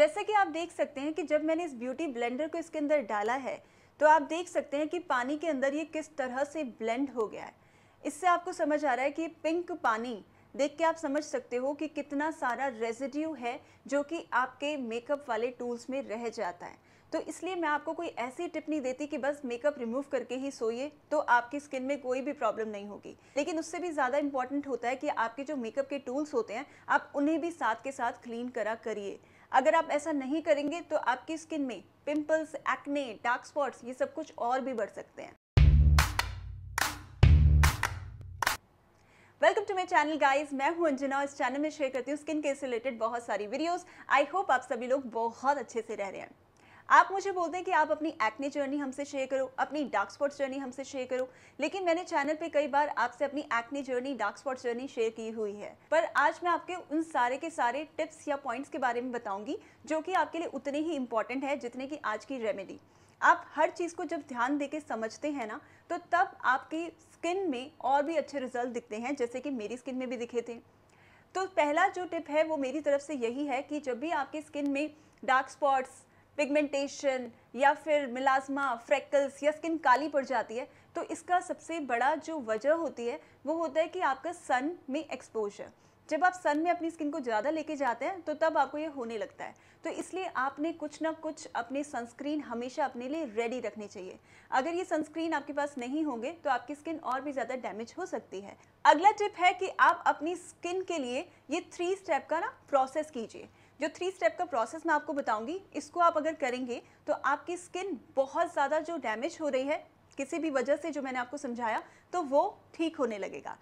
जैसे कि आप देख सकते हैं कि जब मैंने इस ब्यूटी ब्लेंडर को इसके अंदर डाला है तो आप देख सकते हैं कि पानी के अंदर ये किस तरह से ब्लेंड हो गया है इससे आपको समझ आ रहा है कि पिंक पानी देख के आप समझ सकते हो कि कितना सारा रेजिड्यू है जो कि आपके मेकअप वाले टूल्स में रह जाता है तो इसलिए मैं आपको कोई ऐसी टिप नहीं देती कि बस मेकअप रिमूव करके ही सोइए तो आपकी स्किन में कोई भी प्रॉब्लम नहीं होगी लेकिन उससे भी ज़्यादा इंपॉर्टेंट होता है कि आपके जो मेकअप के टूल्स होते हैं आप उन्हें भी साथ के साथ क्लीन करा करिए अगर आप ऐसा नहीं करेंगे तो आपकी स्किन में पिंपल्स एक्ने डार्क स्पॉट्स ये सब कुछ और भी बढ़ सकते हैं welcome to my channel guys मैं हूं अंजना और इस चैनल में शेयर करती हूँ स्किन के रिलेटेड बहुत सारी वीडियोस आई होप आप सभी लोग बहुत अच्छे से रह रहे हैं आप मुझे बोलते हैं कि आप अपनी एक्ने जर्नी हमसे शेयर करो अपनी डार्क स्पॉट्स जर्नी हमसे शेयर करो लेकिन मैंने चैनल पे कई बार आपसे अपनी acne journey dark spots journey share की हुई है पर आज मैं आपके उन सारे के सारे टिप्स या पॉइंट्स के बारे में बताऊंगी जो कि आपके लिए उतने ही इंपॉर्टेंट है जितने की आज की रेमेडी आप हर चीज़ को जब ध्यान दे के समझते हैं ना तो तब आपकी स्किन में और भी अच्छे रिजल्ट दिखते हैं जैसे कि मेरी स्किन में भी दिखे थे तो पहला जो टिप है वो मेरी तरफ से यही है कि जब भी आपकी स्किन में डार्क स्पॉट्स पिगमेंटेशन या फिर मिलाजमा फ्रैकल्स या स्किन काली पड़ जाती है तो इसका सबसे बड़ा जो वजह होती है वो होता है कि आपका सन में एक्सपोजर जब आप सन में अपनी स्किन को ज़्यादा लेके जाते हैं तो तब आपको ये होने लगता है तो इसलिए आपने कुछ ना कुछ अपने सनस्क्रीन हमेशा अपने लिए रेडी रखनी चाहिए अगर ये सनस्क्रीन आपके पास नहीं होंगे तो आपकी स्किन और भी ज़्यादा डैमेज हो सकती है अगला टिप है कि आप अपनी स्किन के लिए ये थ्री स्टेप का ना प्रोसेस कीजिए जो थ्री स्टेप का प्रोसेस मैं आपको बताऊंगी इसको आप अगर करेंगे तो आपकी स्किन बहुत ज़्यादा जो डैमेज हो रही है किसी भी वजह से जो मैंने आपको समझाया तो वो ठीक होने लगेगा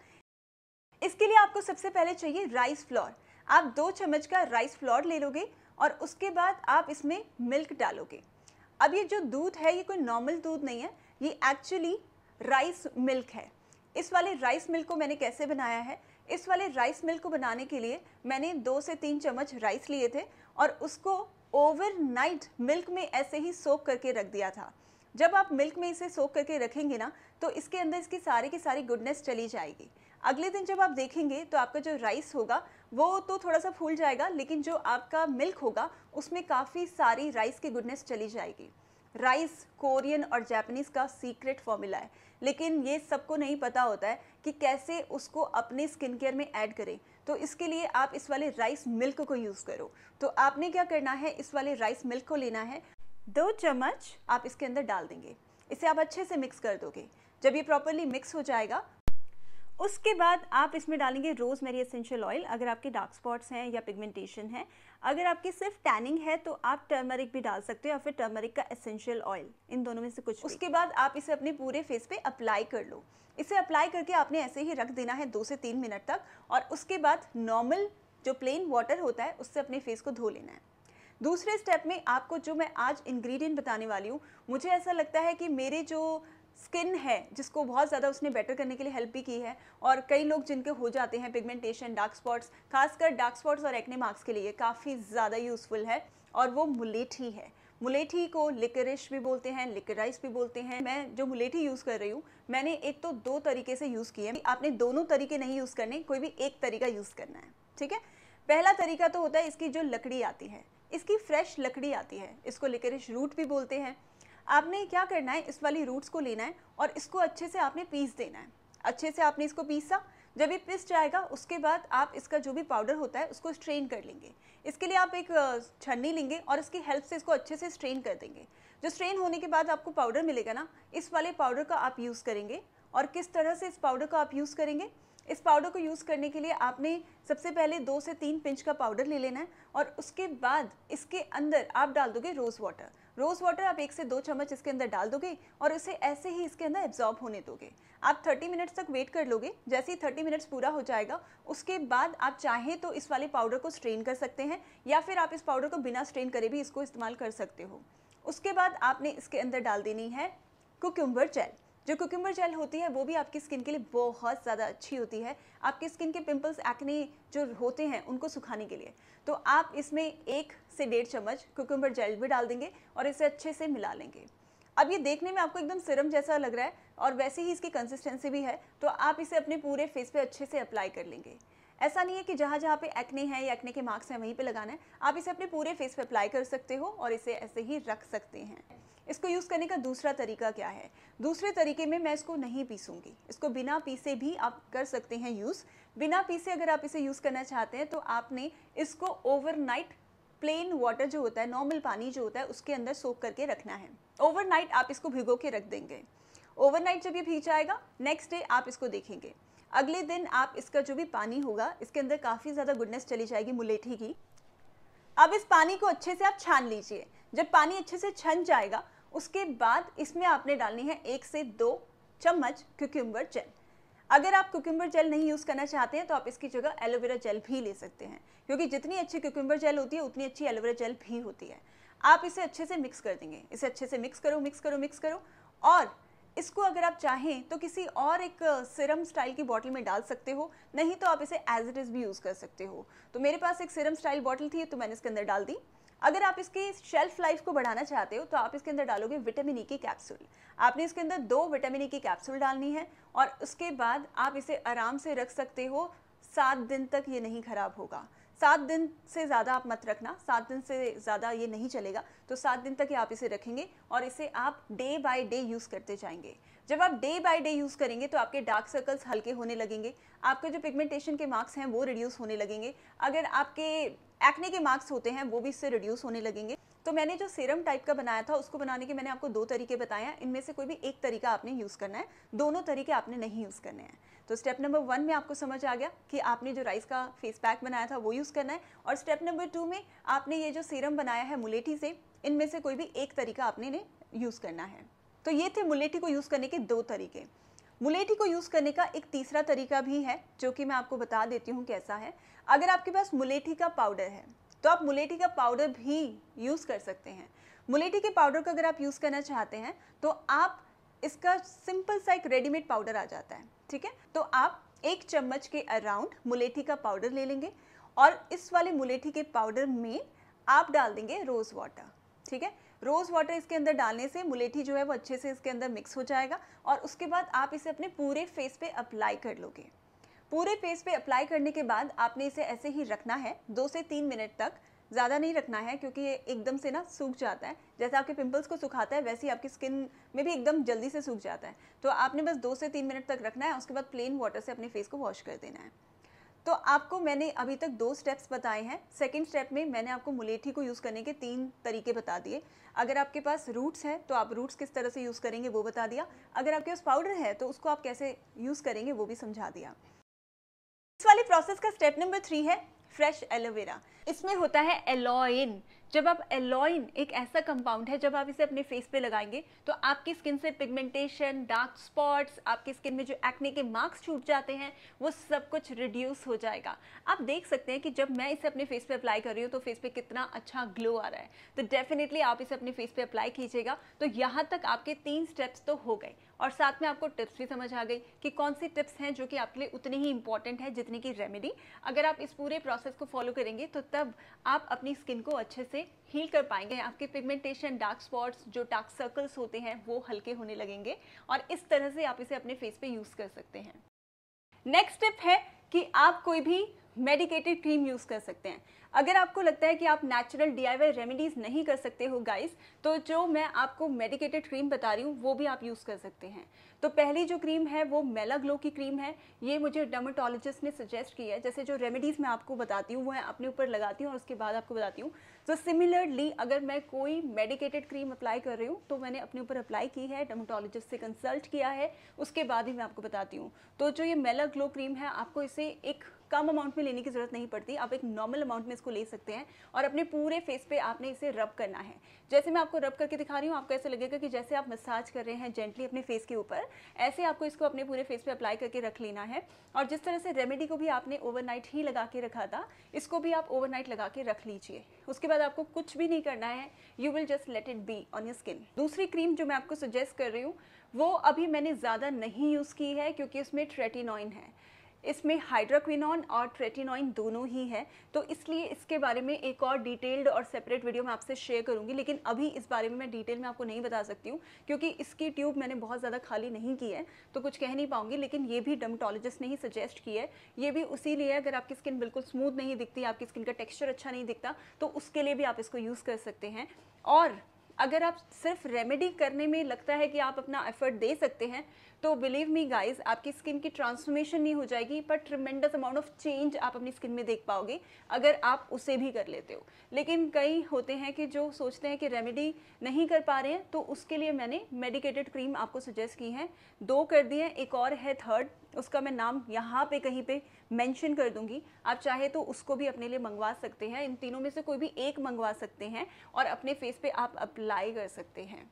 इसके लिए आपको सबसे पहले चाहिए राइस फ्लोर आप दो चम्मच का राइस फ्लोर ले लोगे और उसके बाद आप इसमें मिल्क डालोगे अब ये जो दूध है ये कोई नॉर्मल दूध नहीं है ये एक्चुअली राइस मिल्क है इस वाले राइस मिल्क को मैंने कैसे बनाया है इस वाले राइस मिल्क को बनाने के लिए मैंने दो से तीन चम्मच राइस लिए थे और उसको ओवरनाइट मिल्क में ऐसे ही सोख करके रख दिया था जब आप मिल्क में इसे सोख करके रखेंगे ना तो इसके अंदर इसकी सारी की सारी गुडनेस चली जाएगी अगले दिन जब आप देखेंगे तो आपका जो राइस होगा वो तो थोड़ा सा फूल जाएगा लेकिन जो आपका मिल्क होगा उसमें काफ़ी सारी राइस की गुडनेस चली जाएगी राइस कोरियन और जापानीज़ का सीक्रेट फॉर्मूला है लेकिन ये सबको नहीं पता होता है कि कैसे उसको अपने स्किन केयर में ऐड करें तो इसके लिए आप इस वाले राइस मिल्क को यूज़ करो तो आपने क्या करना है इस वाले राइस मिल्क को लेना है दो चम्मच आप इसके अंदर डाल देंगे इसे आप अच्छे से मिक्स कर दोगे जब ये प्रॉपरली मिक्स हो जाएगा उसके बाद आप इसमें डालेंगे रोज़ मेरी एसेंशियल ऑयल अगर आपके डार्क स्पॉट्स हैं या पिगमेंटेशन है अगर आपकी सिर्फ टैनिंग है तो आप टर्मरिक भी डाल सकते हो या फिर टर्मरिक का एसेंशियल ऑयल इन दोनों में से कुछ उसके बाद आप इसे अपने पूरे फेस पे अप्लाई कर लो इसे अप्लाई करके आपने ऐसे ही रख देना है दो से तीन मिनट तक और उसके बाद नॉर्मल जो प्लेन वाटर होता है उससे अपने फेस को धो लेना है दूसरे स्टेप में आपको जो मैं आज इंग्रेडिएंट बताने वाली हूँ मुझे ऐसा लगता है कि मेरे जो स्किन है जिसको बहुत ज़्यादा उसने बेटर करने के लिए हेल्प भी की है और कई लोग जिनके हो जाते हैं पिगमेंटेशन डार्क स्पॉट्स खासकर डार्क स्पॉट्स और एक्ने मार्क्स के लिए काफ़ी ज़्यादा यूज़फुल है और वो मुलेठी है मुलेठी को लिकरिश भी बोलते हैं लिकराइस भी बोलते हैं मैं जो मुलेठी यूज़ कर रही हूँ मैंने एक तो दो तरीके से यूज़ किए आपने दोनों तरीके नहीं यूज़ करने कोई भी एक तरीका यूज़ करना है ठीक है पहला तरीका तो होता है इसकी जो लकड़ी आती है इसकी फ्रेश लकड़ी आती है इसको लिकरिश रूट भी बोलते हैं आपने क्या करना है इस वाली रूट्स को लेना है और इसको अच्छे से आपने पीस देना है अच्छे से आपने इसको पीसा जब ये पिस जाएगा उसके बाद आप इसका जो भी पाउडर होता है उसको स्ट्रेन कर लेंगे इसके लिए आप एक छन्नी लेंगे और इसकी हेल्प से इसको अच्छे से स्ट्रेन कर देंगे जो स्ट्रेन होने के बाद आपको पाउडर मिलेगा ना इस वाले पाउडर का आप यूज़ करेंगे और किस तरह से इस पाउडर को आप यूज़ करेंगे इस पाउडर को यूज़ करने के लिए आपने सबसे पहले दो से तीन पिंच का पाउडर ले लेना है और उसके बाद इसके अंदर आप डाल दोगे रोज़ वाटर रोज़ वाटर आप एक से दो चम्मच इसके अंदर डाल दोगे और उसे ऐसे ही इसके अंदर एब्जॉर्ब होने दोगे आप 30 मिनट्स तक वेट कर लोगे जैसे ही 30 मिनट्स पूरा हो जाएगा उसके बाद आप चाहें तो इस वाले पाउडर को स्ट्रेन कर सकते हैं या फिर आप इस पाउडर को बिना स्ट्रेन करे भी इसको इस्तेमाल कर सकते हो उसके बाद आपने इसके अंदर डाल देनी है कुकुम्बर जेल जो कुकुम्बर जेल होती है वो भी आपकी स्किन के लिए बहुत ज़्यादा अच्छी होती है आपकी स्किन के पिंपल्स एक्ने जो होते हैं उनको सुखाने के लिए तो आप इसमें एक से डेढ़ चम्मच कुकुम्बर जेल भी डाल देंगे और इसे अच्छे से मिला लेंगे अब ये देखने में आपको एकदम सिरम जैसा लग रहा है और वैसे ही इसकी कंसिस्टेंसी भी है तो आप इसे अपने पूरे फेस पे अच्छे से अप्लाई कर लेंगे ऐसा नहीं है कि जहाँ जहाँ पे एक्ने हैं या एक्ने के मार्क्स हैं वहीं पे लगाना है आप इसे अपने पूरे फेस पे अप्लाई कर सकते हो और इसे ऐसे ही रख सकते हैं इसको यूज़ करने का दूसरा तरीका क्या है दूसरे तरीके में मैं इसको नहीं पीसूंगी इसको बिना पीसे भी आप कर सकते हैं यूज़ बिना पीसे अगर आप इसे यूज़ करना चाहते हैं तो आपने इसको ओवरनाइट प्लेन वाटर जो होता है नॉर्मल पानी जो होता है उसके अंदर सोख करके रखना है ओवरनाइट आप इसको भिगो के रख देंगे ओवरनाइट जब ये भीग जाएगा नेक्स्ट डे आप इसको देखेंगे अगले दिन आप इसका जो भी पानी होगा इसके अंदर काफ़ी ज़्यादा गुडनेस चली जाएगी मुलेठी की अब इस पानी को अच्छे से आप छान लीजिए जब पानी अच्छे से छन जाएगा उसके बाद इसमें आपने डालनी है एक से दो चम्मच क्यूक्यूम्बर जेल अगर आप क्यूक्यूम्बर जेल नहीं यूज़ करना चाहते हैं तो आप इसकी जगह एलोवेरा जेल भी ले सकते हैं क्योंकि जितनी अच्छी क्यूक्यूम्बर जेल होती है उतनी अच्छी एलोवेरा जेल भी होती है आप इसे अच्छे से मिक्स कर देंगे इसे अच्छे से मिक्स करो मिक्स करो मिक्स करो और इसको अगर आप चाहें तो किसी और एक सिरम स्टाइल की बॉटल में डाल सकते हो नहीं तो आप इसे एज इट इज़ भी यूज़ कर सकते हो तो मेरे पास एक सिरम स्टाइल बॉटल थी तो मैंने इसके अंदर डाल दी अगर आप इसकी शेल्फ लाइफ को बढ़ाना चाहते हो तो आप इसके अंदर डालोगे विटामिन ई e की कैप्सूल आपने इसके अंदर दो विटामिन ई e की कैप्सूल डालनी है और उसके बाद आप इसे आराम से रख सकते हो सात दिन तक ये नहीं ख़राब होगा सात दिन से ज़्यादा आप मत रखना सात दिन से ज़्यादा ये नहीं चलेगा तो सात दिन तक ही आप इसे रखेंगे और इसे आप डे बाय डे यूज़ करते जाएंगे जब आप डे बाय डे यूज़ करेंगे तो आपके डार्क सर्कल्स हल्के होने लगेंगे आपके जो पिगमेंटेशन के मार्क्स हैं वो रिड्यूस होने लगेंगे अगर आपके एक्ने के मार्क्स होते हैं वो भी इससे रिड्यूस होने लगेंगे तो मैंने जो सीरम टाइप का बनाया था उसको बनाने के मैंने आपको दो तरीके बताए हैं इनमें से कोई भी एक तरीका आपने यूज़ करना है दोनों तरीके आपने नहीं यूज़ करने हैं तो स्टेप नंबर वन में आपको समझ आ गया कि आपने जो राइस का फेस पैक बनाया था वो यूज़ करना है और स्टेप नंबर टू में आपने ये जो सीरम बनाया है मुलेठी से इनमें से कोई भी एक तरीका आपने यूज़ करना है तो ये थे मुलेठी को यूज़ करने के दो तरीके मुलेठी को यूज़ करने का एक तीसरा तरीका भी है जो कि मैं आपको बता देती हूँ कैसा है अगर आपके पास मुलेठी का पाउडर है तो आप मुलेठी का पाउडर भी यूज़ कर सकते हैं मुलेठी के पाउडर को अगर आप यूज़ करना चाहते हैं तो आप इसका सिंपल सा एक रेडीमेड पाउडर आ जाता है ठीक है तो आप एक चम्मच के अराउंड मुलेठी का पाउडर ले लेंगे और इस वाले मुलेठी के पाउडर में आप डाल देंगे रोज़ वाटर ठीक है रोज़ वाटर इसके अंदर डालने से मुलेठी जो है वो अच्छे से इसके अंदर मिक्स हो जाएगा और उसके बाद आप इसे अपने पूरे फेस पे अप्लाई कर लोगे पूरे फेस पे अप्लाई करने के बाद आपने इसे ऐसे ही रखना है दो से तीन मिनट तक ज़्यादा नहीं रखना है क्योंकि ये एकदम से ना सूख जाता है जैसे आपके पिंपल्स को सुखाता है वैसे ही आपकी स्किन में भी एकदम जल्दी से सूख जाता है तो आपने बस दो से तीन मिनट तक रखना है उसके बाद प्लेन वाटर से अपने फेस को वॉश कर देना है तो आपको मैंने अभी तक दो स्टेप्स बताए हैं सेकेंड स्टेप में मैंने आपको मुलेठी को यूज़ करने के तीन तरीके बता दिए अगर आपके पास रूट्स हैं तो आप रूट्स किस तरह से यूज़ करेंगे वो बता दिया अगर आपके पास पाउडर है तो उसको आप कैसे यूज़ करेंगे वो भी समझा दिया इस वाले प्रोसेस का स्टेप नंबर थ्री है फ्रेश एलोवेरा इसमें होता है एलोइन जब आप एलोइन एक ऐसा कंपाउंड है जब आप इसे अपने फेस पे लगाएंगे तो आपकी स्किन से पिगमेंटेशन डार्क स्पॉट्स आपकी स्किन में जो एक्ने के मार्क्स छूट जाते हैं वो सब कुछ रिड्यूस हो जाएगा आप देख सकते हैं कि जब मैं इसे अपने फेस पे अप्लाई कर रही हूँ तो फेस पे कितना अच्छा ग्लो आ रहा है तो डेफिनेटली आप इसे अपने फेस पे अप्लाई कीजिएगा तो यहाँ तक आपके तीन स्टेप्स तो हो गए और साथ में आपको टिप्स भी समझ आ गई कि कौन सी टिप्स हैं जो कि आपके लिए उतनी ही इंपॉर्टेंट है जितनी की रेमेडी अगर आप इस पूरे प्रोसेस को फॉलो करेंगे तो तब आप अपनी स्किन को अच्छे से से हील कर पाएंगे आपके पिगमेंटेशन डार्क स्पॉट्स जो डार्क सर्कल्स होते हैं वो हल्के होने लगेंगे और इस तरह से आप इसे अपने फेस पे यूज़ कर सकते हैं नेक्स्ट स्टेप है कि आप कोई भी मेडिकेटेड क्रीम यूज़ कर सकते हैं अगर आपको लगता है कि आप नेचुरल डी रेमेडीज़ नहीं कर सकते हो गाइस तो जो मैं आपको मेडिकेटेड क्रीम बता रही हूँ वो भी आप यूज़ कर सकते हैं तो पहली जो क्रीम है वो मेला ग्लो की क्रीम है ये मुझे डर्माटोलॉजिस्ट ने सजेस्ट की है जैसे जो रेमेडीज़ मैं आपको बताती हूँ वो मैं अपने ऊपर लगाती हूँ और उसके बाद आपको बताती हूँ तो सिमिलरली अगर मैं कोई मेडिकेटेड क्रीम अप्लाई कर रही हूँ तो मैंने अपने ऊपर अप्लाई की है डर्माटोलॉजिस्ट से कंसल्ट किया है उसके बाद ही मैं आपको बताती हूँ तो जो ये मेला ग्लो क्रीम है आपको इसे एक कम अमाउंट में लेने की ज़रूरत नहीं पड़ती आप एक नॉर्मल अमाउंट में इसको ले सकते हैं और अपने पूरे फेस पे आपने इसे रब करना है जैसे मैं आपको रब करके दिखा रही हूँ आपको ऐसा लगेगा कि जैसे आप मसाज कर रहे हैं जेंटली अपने फेस के ऊपर ऐसे आपको इसको अपने पूरे फेस पर अप्लाई करके रख लेना है और जिस तरह से रेमेडी को भी आपने ओवरनाइट ही लगा के रखा था इसको भी आप ओवरनाइट लगा के रख लीजिए उसके बाद आपको कुछ भी नहीं करना है you will just let it be on your skin दूसरी क्रीम जो मैं आपको सजेस्ट कर रही हूँ वो अभी मैंने ज़्यादा नहीं यूज़ की है क्योंकि उसमें ट्रेटिनॉइन है इसमें हाइड्राक्विनॉन और ट्रेटिनॉइन दोनों ही हैं तो इसलिए इसके बारे में एक और डिटेल्ड और सेपरेट वीडियो मैं आपसे शेयर करूँगी लेकिन अभी इस बारे में मैं डिटेल में आपको नहीं बता सकती हूँ क्योंकि इसकी ट्यूब मैंने बहुत ज़्यादा खाली नहीं की है तो कुछ कह नहीं पाऊंगी लेकिन ये भी डर्मटोलॉजिस्ट ने ही सजेस्ट किया है ये भी उसी लिए अगर आपकी स्किन बिल्कुल स्मूथ नहीं दिखती आपकी स्किन का टेक्स्चर अच्छा नहीं दिखता तो उसके लिए भी आप इसको यूज़ कर सकते हैं और अगर आप सिर्फ रेमेडी करने में लगता है कि आप अपना एफर्ट दे सकते हैं तो बिलीव मी गाइज आपकी स्किन की ट्रांसफॉर्मेशन नहीं हो जाएगी पर ट्रिमेंडस अमाउंट ऑफ चेंज आप अपनी स्किन में देख पाओगे अगर आप उसे भी कर लेते हो लेकिन कई होते हैं कि जो सोचते हैं कि रेमेडी नहीं कर पा रहे हैं तो उसके लिए मैंने मेडिकेटेड क्रीम आपको सजेस्ट की है दो कर दिए हैं एक और है थर्ड उसका मैं नाम यहाँ पे कहीं पे मेंशन कर दूंगी आप चाहे तो उसको भी अपने लिए मंगवा सकते हैं इन तीनों में से कोई भी एक मंगवा सकते हैं और अपने फेस पे आप अप्लाई अप्लाई कर सकते हैं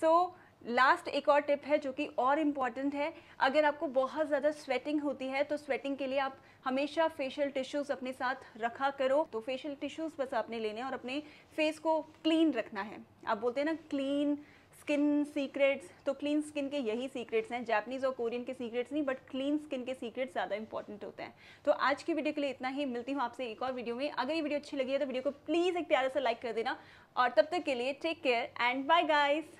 सो so, लास्ट एक और टिप है जो कि और इम्पॉर्टेंट है अगर आपको बहुत ज़्यादा स्वेटिंग होती है तो स्वेटिंग के लिए आप हमेशा फेशियल टिश्यूज़ अपने साथ रखा करो तो फेशियल टिश्यूज़ बस आपने लेने और अपने फेस को क्लीन रखना है आप बोलते हैं ना क्लीन स्किन सीक्रेट्स तो क्लीन स्किन के यही सीक्रेट्स हैं जापनीज़ और कोरियन के सीक्रेट्स नहीं बट क्लीन स्किन के सीक्रेट्स ज़्यादा इंपॉर्टेंट होते हैं तो आज की वीडियो के लिए इतना ही मिलती हूँ आपसे एक और वीडियो में अगर ये वीडियो अच्छी लगी है तो वीडियो को प्लीज़ एक प्यारा सा लाइक कर देना और तब तक के लिए take care and bye guys